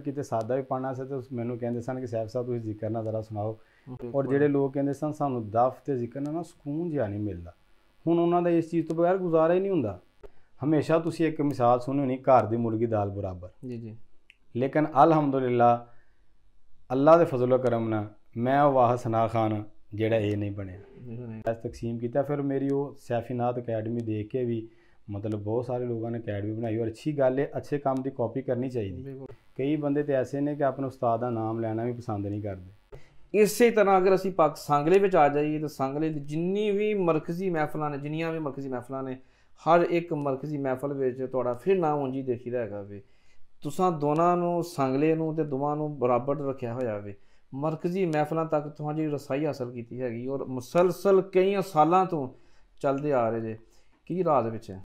ਕਿਤੇ ਸਾਦਾ ਵੀ ਪਾਣਾ ਸੀ ਉਸ ਮੈਨੂੰ ਕਹਿੰਦੇ ਸਨ ਕਿ ਸਾਹਿਬ ਸਾਹਿਬ ਤੁਸੀਂ ਜ਼ਿਕਰ ਨਾ ਜ਼ਰਾ ਸੁਣਾਓ ਔਰ ਜਿਹੜੇ ਲੋਕ ਕਹਿੰਦੇ ਸਨ ਸਾਨੂੰ ਦਫ਼ ਤੇ ਜ਼ਿਕਰ ਨਾਲ ਨਾ ਸਕੂਨ ਜਿਹਾ ਨਹੀਂ ਮਿਲਦਾ ਹੁਣ ਉਹਨਾਂ ਦਾ ਇਸ ਚੀਜ਼ ਤੋਂ ਬਗੈਰ ਗੁਜ਼ਾਰਾ ਹੀ ਨਹੀਂ ਹੁੰਦਾ ਹਮੇਸ਼ਾ ਤੁਸੀਂ ਇੱਕ ਮਿਸਾਲ ਸੁਣੀ ਹੋਣੀ ਘਰ ਦੀ ਮੁਰਗੀ ਦਾਲ ਬਰਾਬਰ ਜੀ ਜੀ ਲੇਕਿਨ ਅਲਹਮਦੁਲਿਲਾ ਅੱਲਾ ਦੇ ਫਜ਼ਲੋ ਕਰਮ ਨਾਲ ਮੈਂ ਉਹ ਵਾਹ ਸਨਾ ਖਾਨ ਜਿਹੜਾ ਇਹ ਨਹੀਂ ਬਣਿਆ ਤਕਸੀਮ ਕੀਤਾ ਫਿਰ ਮੇਰੀ ਉਹ ਸੈਫੀਨਾਤ ਅਕੈਡਮੀ ਦੇਖ ਕੇ ਵੀ ਮਤਲਬ ਬਹੁਤ ਸਾਰੇ ਲੋਕਾਂ ਨੇ ਅਕੈਡਮੀ ਬਣਾਈ ਔਰ ਅੱਛੀ ਗੱਲ ਹੈ ਅੱਛੇ ਕੰਮ ਦੀ ਕਾਪੀ ਕਰਨੀ ਚਾਹੀਦੀ ਕਈ ਬੰਦੇ ਤੇ ਐਸੇ ਨੇ ਕਿ ਆਪਣੇ ਉਸਤਾਦ ਦਾ ਨਾਮ ਲੈਣਾ ਵੀ ਪਸੰਦ ਨਹੀਂ ਕਰਦੇ ਇਸੇ ਤਰ੍ਹਾਂ ਅਗਰ ਅਸੀਂ ਪਾਕ ਸੰਗਲੇ ਵਿੱਚ ਆ ਜਾਈਏ ਤਾਂ ਸੰਗਲੇ ਦੀ ਜਿੰਨੀ ਵੀ ਮਰਕਜ਼ੀ ਮਹਿਫਲਾਂ ਨੇ ਜਿੰਨੀਆਂ ਵੀ ਮਰਕਜ਼ੀ ਮਹਿਫਲਾਂ ਨੇ ਹਰ ਇੱਕ ਮਰਕਜ਼ੀ ਮਹਿਫਲ ਵਿੱਚ ਤੁਹਾਡਾ ਫਿਰ ਨਾਮ ਉਂਜੀ ਦੇਖੀਦਾ ਹੈਗਾ ਵੇ ਤੁਸੀਂ ਦੋਨਾਂ ਨੂੰ ਸੰਗਲੇ ਨੂੰ ਤੇ ਦੋਵਾਂ ਨੂੰ ਬਰਾਬਰ ਰੱਖਿਆ ਹੋਇਆ ਵੇ ਮਰਕਜ਼ੀ ਮਹਿਫਲਾਂ ਤੱਕ ਤੁਹਾਂ ਜੀ ਰਸਾਈ ਹਾਸਲ ਕੀਤੀ ਹੈਗੀ ਔਰ ਮੁਸਲਸਲ ਕਈ ਸਾਲਾਂ ਤੋਂ ਚੱਲਦੇ ਆ ਰਹੇ ਜੇ ਕੀ ਰਾਜ਼ ਵਿੱਚ ਹੈ